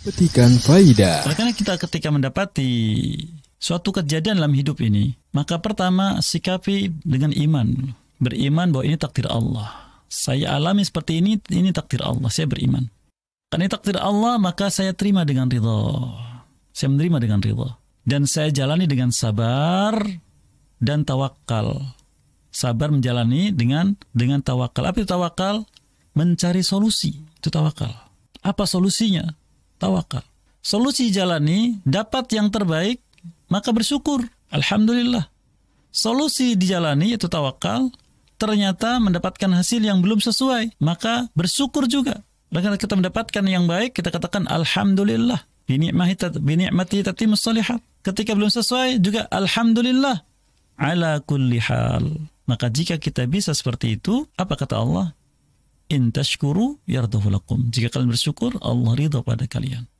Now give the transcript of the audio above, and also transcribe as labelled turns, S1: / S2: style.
S1: Petikan faida.
S2: Karena kita ketika mendapati suatu kejadian dalam hidup ini, maka pertama sikapi dengan iman. Beriman bahwa ini takdir Allah. Saya alami seperti ini, ini takdir Allah. Saya beriman. Karena ini takdir Allah, maka saya terima dengan ridho. Saya menerima dengan ridho. Dan saya jalani dengan sabar dan tawakal. Sabar menjalani dengan dengan tawakal. Apa itu tawakal? Mencari solusi. Itu tawakal. Apa solusinya? tawakal. Solusi jalani dapat yang terbaik, maka bersyukur. Alhamdulillah. Solusi dijalani yaitu tawakal, ternyata mendapatkan hasil yang belum sesuai, maka bersyukur juga. Bahkan kita mendapatkan yang baik, kita katakan Alhamdulillah. Bini'mati tatimus salihat. Ketika belum sesuai, juga Alhamdulillah. Ala kulli hal. Maka jika kita bisa seperti itu, apa kata Allah? in tashkuru yardahu lakum. Jika kalian bersyukur, Allah ridha pada kalian.